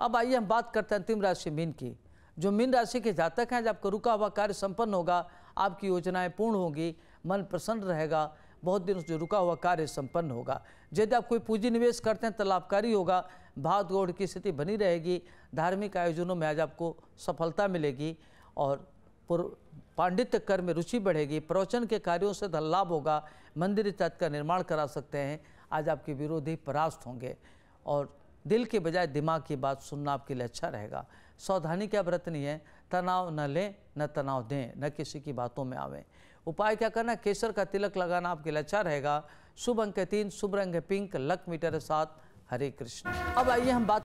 अब आइए हम बात करते हैं अंतिम राशि मीन की जो मीन राशि के जातक हैं जब रुका हुआ कार्य संपन्न होगा आपकी योजनाएं पूर्ण होंगी मन प्रसन्न रहेगा बहुत दिनों से रुका हुआ कार्य संपन्न होगा यदि आप कोई पूंजी निवेश करते हैं तो लाभकारी होगा भाग दौड़ की स्थिति बनी रहेगी धार्मिक आयोजनों में आज आपको सफलता मिलेगी और पांडित्य कर में रुचि बढ़ेगी प्रवचन के कार्यों से धन लाभ होगा मंदिर इत्यादि का निर्माण करा सकते हैं आज आपके विरोधी परास्त होंगे और दिल के बजाय दिमाग की बात सुनना आपके लिए अच्छा रहेगा सावधानी क्या बरतनी है तनाव न लें न तनाव दें न किसी की बातों में आवें उपाय क्या करना केसर का तिलक लगाना आपके लिए अच्छा रहेगा शुभ अंक तीन शुभ रंग पिंक लक मीटर सात हरे कृष्ण अब आइए हम बात